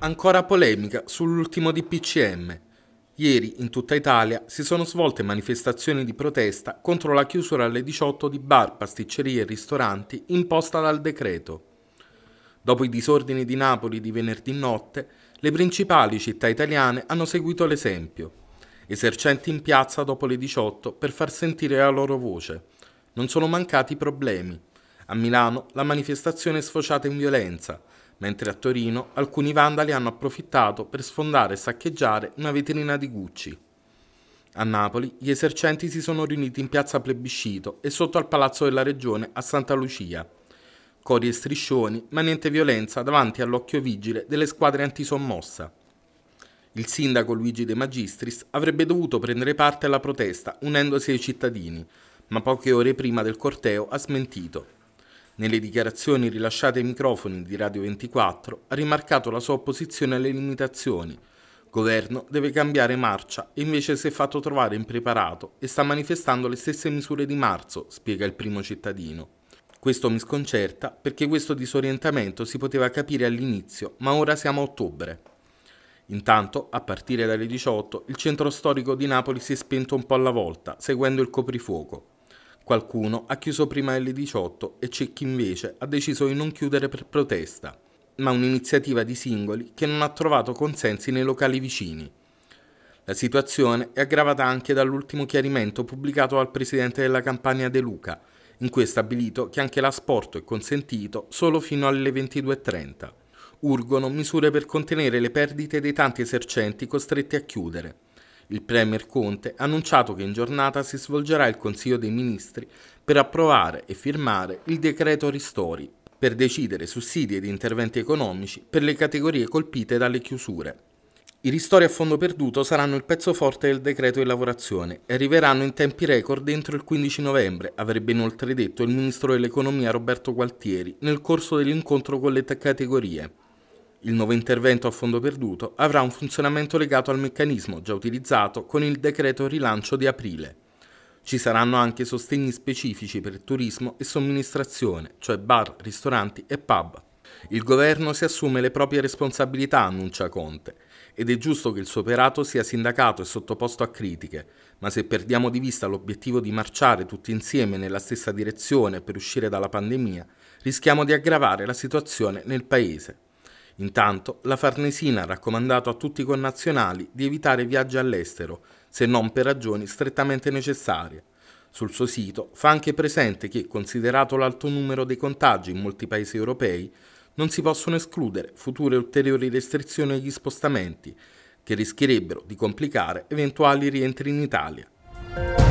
Ancora polemica sull'ultimo DPCM. Ieri in tutta Italia si sono svolte manifestazioni di protesta contro la chiusura alle 18 di bar, pasticcerie e ristoranti imposta dal decreto. Dopo i disordini di Napoli di venerdì notte, le principali città italiane hanno seguito l'esempio. Esercenti in piazza dopo le 18 per far sentire la loro voce. Non sono mancati problemi. A Milano la manifestazione è sfociata in violenza mentre a Torino alcuni vandali hanno approfittato per sfondare e saccheggiare una vetrina di Gucci. A Napoli gli esercenti si sono riuniti in piazza Plebiscito e sotto al Palazzo della Regione a Santa Lucia. Cori e striscioni, ma niente violenza davanti all'occhio vigile delle squadre antisommossa. Il sindaco Luigi De Magistris avrebbe dovuto prendere parte alla protesta unendosi ai cittadini, ma poche ore prima del corteo ha smentito. Nelle dichiarazioni rilasciate ai microfoni di Radio 24 ha rimarcato la sua opposizione alle limitazioni. Governo deve cambiare marcia e invece si è fatto trovare impreparato e sta manifestando le stesse misure di marzo, spiega il primo cittadino. Questo mi sconcerta perché questo disorientamento si poteva capire all'inizio, ma ora siamo a ottobre. Intanto, a partire dalle 18, il centro storico di Napoli si è spento un po' alla volta, seguendo il coprifuoco. Qualcuno ha chiuso prima delle 18 e c'è chi invece ha deciso di non chiudere per protesta, ma un'iniziativa di singoli che non ha trovato consensi nei locali vicini. La situazione è aggravata anche dall'ultimo chiarimento pubblicato dal presidente della campagna De Luca, in cui è stabilito che anche l'asporto è consentito solo fino alle 22.30. Urgono misure per contenere le perdite dei tanti esercenti costretti a chiudere. Il Premier Conte ha annunciato che in giornata si svolgerà il Consiglio dei Ministri per approvare e firmare il decreto Ristori, per decidere sussidi ed interventi economici per le categorie colpite dalle chiusure. I ristori a fondo perduto saranno il pezzo forte del decreto di lavorazione e arriveranno in tempi record entro il 15 novembre, avrebbe inoltre detto il ministro dell'economia Roberto Gualtieri nel corso dell'incontro con le categorie. Il nuovo intervento a fondo perduto avrà un funzionamento legato al meccanismo già utilizzato con il decreto rilancio di aprile. Ci saranno anche sostegni specifici per turismo e somministrazione, cioè bar, ristoranti e pub. Il governo si assume le proprie responsabilità, annuncia Conte, ed è giusto che il suo operato sia sindacato e sottoposto a critiche, ma se perdiamo di vista l'obiettivo di marciare tutti insieme nella stessa direzione per uscire dalla pandemia, rischiamo di aggravare la situazione nel Paese. Intanto la Farnesina ha raccomandato a tutti i connazionali di evitare viaggi all'estero, se non per ragioni strettamente necessarie. Sul suo sito fa anche presente che, considerato l'alto numero dei contagi in molti paesi europei, non si possono escludere future ulteriori restrizioni agli spostamenti, che rischierebbero di complicare eventuali rientri in Italia.